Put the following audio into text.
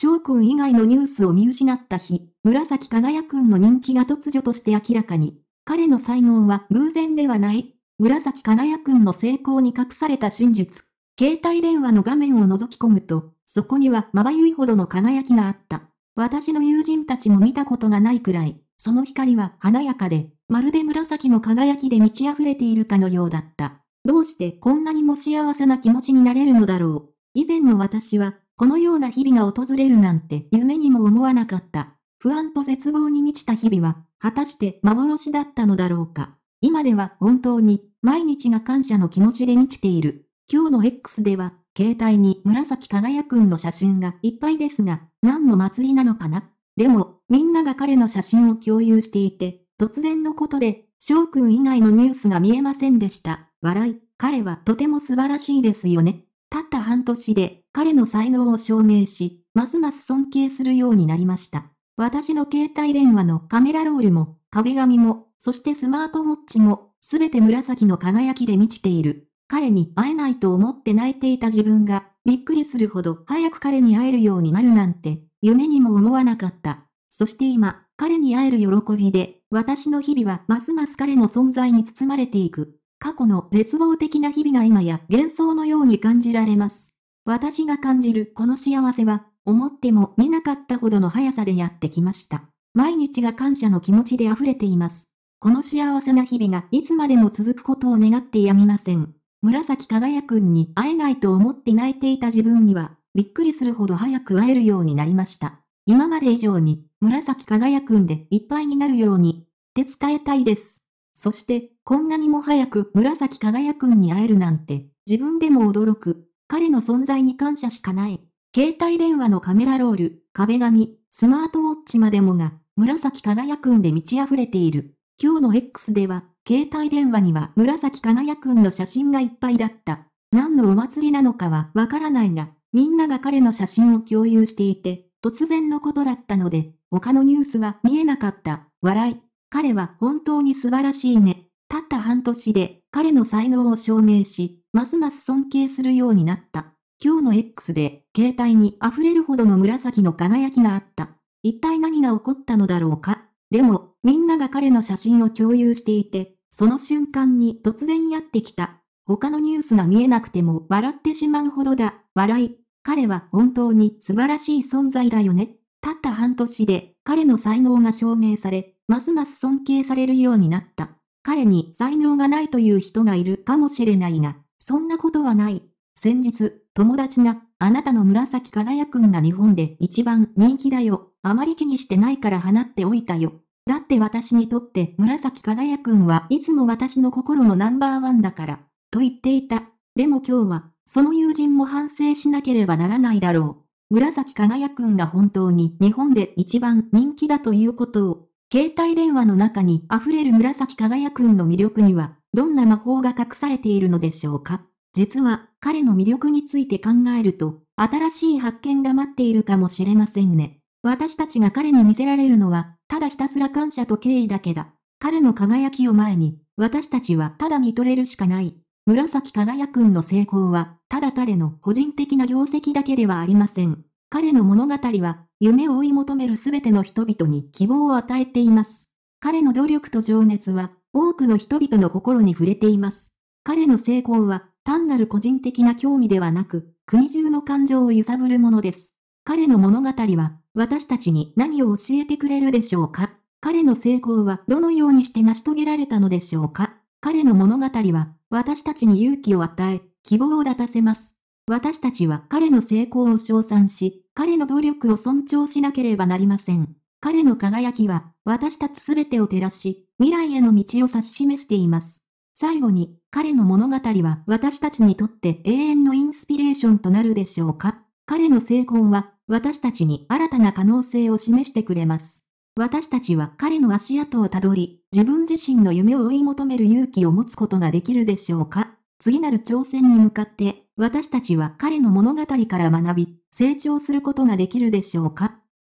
翔くん以外のニュースを見失った日、紫輝くんの人気が突如として明らかに。彼の才能は偶然ではない。紫輝くんの成功に隠された真実。携帯電話の画面を覗き込むと、そこにはまばゆいほどの輝きがあった。私の友人たちも見たことがないくらい、その光は華やかで、まるで紫の輝きで満ち溢れているかのようだった。どうしてこんなにも幸せな気持ちになれるのだろう。以前の私はこのような日々が訪れるなんて夢にも思わなかった。不安と絶望に満ちた日々は、果たして幻だったのだろうか。今では本当に、毎日が感謝の気持ちで満ちている。今日の X では、携帯に紫輝くんの写真がいっぱいですが、何の祭りなのかなでも、みんなが彼の写真を共有していて、突然のことで、翔くん以外のニュースが見えませんでした。笑い、彼はとても素晴らしいですよね。たった半年で彼の才能を証明し、ますます尊敬するようになりました。私の携帯電話のカメラロールも、壁紙も、そしてスマートウォッチも、すべて紫の輝きで満ちている。彼に会えないと思って泣いていた自分が、びっくりするほど早く彼に会えるようになるなんて、夢にも思わなかった。そして今、彼に会える喜びで、私の日々はますます彼の存在に包まれていく。過去の絶望的な日々が今や幻想のように感じられます。私が感じるこの幸せは、思っても見なかったほどの速さでやってきました。毎日が感謝の気持ちで溢れています。この幸せな日々がいつまでも続くことを願ってやみません。紫輝くんに会えないと思って泣いていた自分には、びっくりするほど早く会えるようになりました。今まで以上に、紫輝くんでいっぱいになるように、って伝えたいです。そして、こんなにも早く紫輝くんに会えるなんて、自分でも驚く。彼の存在に感謝しかない。携帯電話のカメラロール、壁紙、スマートウォッチまでもが、紫輝くんで満ち溢れている。今日の X では、携帯電話には紫輝くんの写真がいっぱいだった。何のお祭りなのかはわからないが、みんなが彼の写真を共有していて、突然のことだったので、他のニュースは見えなかった。笑い。彼は本当に素晴らしいね。たった半年で彼の才能を証明し、ますます尊敬するようになった。今日の X で携帯に溢れるほどの紫の輝きがあった。一体何が起こったのだろうかでも、みんなが彼の写真を共有していて、その瞬間に突然やってきた。他のニュースが見えなくても笑ってしまうほどだ。笑い。彼は本当に素晴らしい存在だよね。たった半年で彼の才能が証明され、ますます尊敬されるようになった。彼に才能がないという人がいるかもしれないが、そんなことはない。先日、友達が、あなたの紫輝くんが日本で一番人気だよ。あまり気にしてないから放っておいたよ。だって私にとって紫輝くんはいつも私の心のナンバーワンだから。と言っていた。でも今日は、その友人も反省しなければならないだろう。紫輝くんが本当に日本で一番人気だということを携帯電話の中に溢れる紫輝くんの魅力には、どんな魔法が隠されているのでしょうか実は、彼の魅力について考えると、新しい発見が待っているかもしれませんね。私たちが彼に見せられるのは、ただひたすら感謝と敬意だけだ。彼の輝きを前に、私たちはただ見とれるしかない。紫輝くんの成功は、ただ彼の個人的な業績だけではありません。彼の物語は、夢を追い求めるすべての人々に希望を与えています。彼の努力と情熱は、多くの人々の心に触れています。彼の成功は、単なる個人的な興味ではなく、国中の感情を揺さぶるものです。彼の物語は、私たちに何を教えてくれるでしょうか彼の成功はどのようにして成し遂げられたのでしょうか彼の物語は、私たちに勇気を与え、希望を抱かせます。私たちは彼の成功を称賛し、彼の努力を尊重しなければなりません。彼の輝きは、私たちすべてを照らし、未来への道を指し示しています。最後に、彼の物語は私たちにとって永遠のインスピレーションとなるでしょうか彼の成功は、私たちに新たな可能性を示してくれます。私たちは彼の足跡をたどり、自分自身の夢を追い求める勇気を持つことができるでしょうか次なる挑戦に向かって、私たちは彼の物語から学び、成長することができるでしょうか